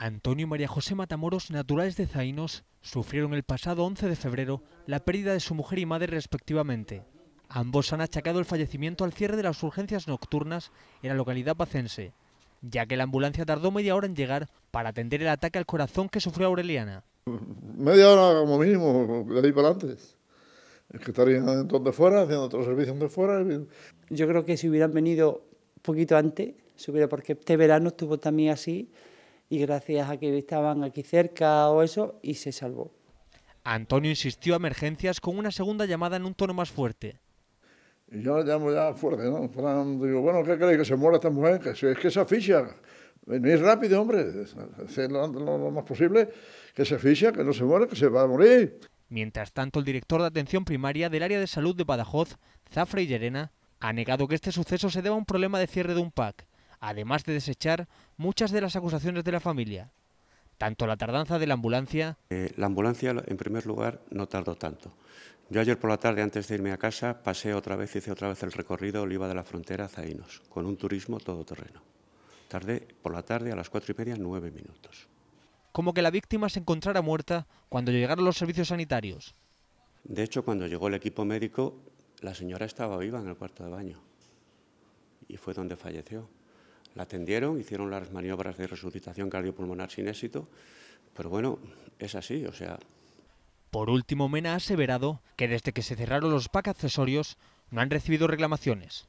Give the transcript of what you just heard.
Antonio y María José Matamoros, naturales de Zainos, sufrieron el pasado 11 de febrero la pérdida de su mujer y madre respectivamente. Ambos han achacado el fallecimiento al cierre de las urgencias nocturnas en la localidad pacense, ya que la ambulancia tardó media hora en llegar para atender el ataque al corazón que sufrió Aureliana. Media hora como mínimo, de ahí para adelante. Es que estarían donde fuera, haciendo otro servicio de fuera. Yo creo que si hubieran venido poquito antes, se hubiera, porque este verano estuvo también así, y gracias a que estaban aquí cerca o eso, y se salvó. Antonio insistió a emergencias con una segunda llamada en un tono más fuerte. Y yo llamo ya fuerte, ¿no? digo, bueno, ¿qué crees? ¿Que se muera esta mujer? Que es que se asfixia. Venid rápido, hombre. Haced lo, más posible. Que se aficia, que no se muera, que se va a morir. Mientras tanto, el director de atención primaria del área de salud de Badajoz, Zafra y ha negado que este suceso se deba a un problema de cierre de un pack además de desechar muchas de las acusaciones de la familia. Tanto la tardanza de la ambulancia... Eh, la ambulancia, en primer lugar, no tardó tanto. Yo ayer por la tarde, antes de irme a casa, pasé otra vez, hice otra vez el recorrido Oliva de la Frontera a Zainos, con un turismo todoterreno. Tardé por la tarde a las cuatro y media nueve minutos. Como que la víctima se encontrara muerta cuando llegaron los servicios sanitarios. De hecho, cuando llegó el equipo médico, la señora estaba viva en el cuarto de baño y fue donde falleció. La atendieron, hicieron las maniobras de resucitación cardiopulmonar sin éxito, pero bueno, es así, o sea. Por último, Mena ha aseverado que desde que se cerraron los PAC accesorios no han recibido reclamaciones.